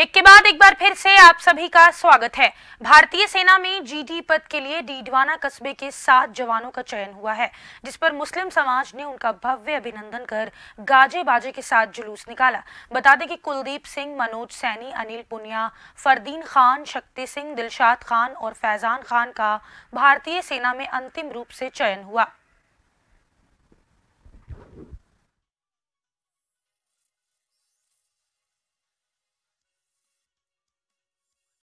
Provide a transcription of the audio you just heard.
एक के बाद एक बार फिर से आप सभी का स्वागत है भारतीय सेना में जीडी पद के लिए डीडवाना कस्बे के सात जवानों का चयन हुआ है जिस पर मुस्लिम समाज ने उनका भव्य अभिनंदन कर गाजे बाजे के साथ जुलूस निकाला बता दें कि कुलदीप सिंह मनोज सैनी अनिल पुनिया फरदीन खान शक्ति सिंह दिलशाद खान और फैजान खान का भारतीय सेना में अंतिम रूप से चयन हुआ